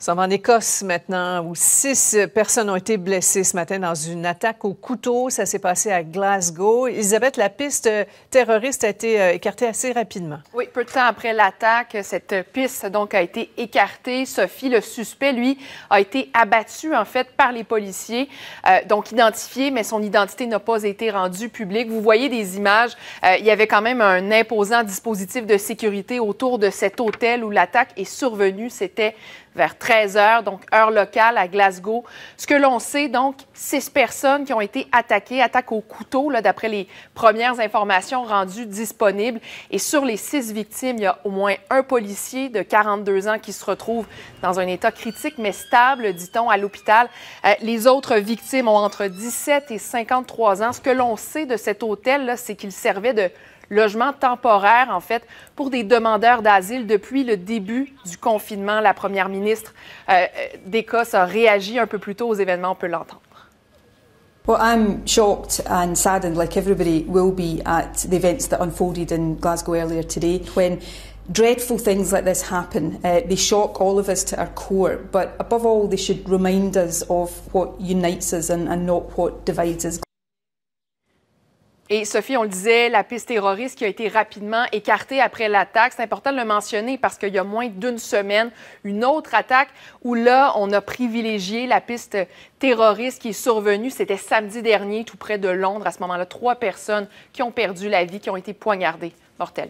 Nous sommes en Écosse maintenant, où six personnes ont été blessées ce matin dans une attaque au couteau. Ça s'est passé à Glasgow. Elisabeth, la piste terroriste a été euh, écartée assez rapidement. Oui, peu de temps après l'attaque, cette piste donc a été écartée. Sophie, le suspect, lui, a été abattu en fait par les policiers, euh, donc identifié, mais son identité n'a pas été rendue publique. Vous voyez des images. Euh, il y avait quand même un imposant dispositif de sécurité autour de cet hôtel où l'attaque est survenue. C'était vers 13 13 heures, donc heure locale à Glasgow. Ce que l'on sait, donc, six personnes qui ont été attaquées, attaque au couteau, d'après les premières informations rendues disponibles. Et sur les six victimes, il y a au moins un policier de 42 ans qui se retrouve dans un état critique mais stable, dit-on, à l'hôpital. Euh, les autres victimes ont entre 17 et 53 ans. Ce que l'on sait de cet hôtel, c'est qu'il servait de Logement temporaire, en fait, pour des demandeurs d'asile depuis le début du confinement. La première ministre euh, euh d'Écosse a réagi un peu plus tôt aux événements, on peut l'entendre. Well, I'm shocked and saddened, like everybody will be, at the events that unfolded in Glasgow earlier today when dreadful things like this happen. Uh, they shock all of us to our core, but above all, they should remind us of what unites us and not what divides us. Et Sophie, on le disait, la piste terroriste qui a été rapidement écartée après l'attaque, c'est important de le mentionner parce qu'il y a moins d'une semaine, une autre attaque où là, on a privilégié la piste terroriste qui est survenue. C'était samedi dernier, tout près de Londres. À ce moment-là, trois personnes qui ont perdu la vie, qui ont été poignardées mortellement.